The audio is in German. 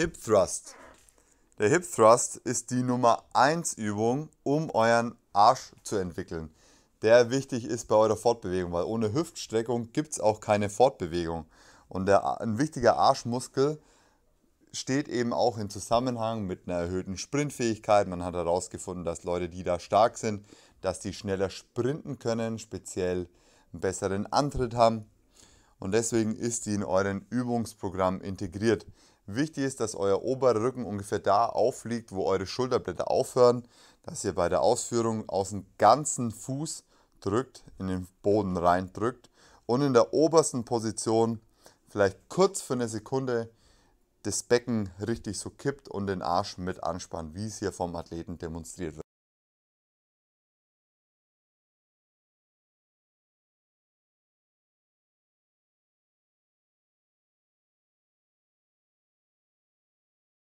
Hip Thrust. Der Hip Thrust ist die Nummer 1 Übung, um euren Arsch zu entwickeln, der wichtig ist bei eurer Fortbewegung, weil ohne Hüftstreckung gibt es auch keine Fortbewegung. Und der, ein wichtiger Arschmuskel steht eben auch in Zusammenhang mit einer erhöhten Sprintfähigkeit. Man hat herausgefunden, dass Leute, die da stark sind, dass die schneller sprinten können, speziell einen besseren Antritt haben. Und deswegen ist die in euren Übungsprogramm integriert. Wichtig ist, dass euer oberer Rücken ungefähr da aufliegt, wo eure Schulterblätter aufhören, dass ihr bei der Ausführung aus dem ganzen Fuß drückt, in den Boden rein drückt und in der obersten Position vielleicht kurz für eine Sekunde das Becken richtig so kippt und den Arsch mit anspannt, wie es hier vom Athleten demonstriert wird.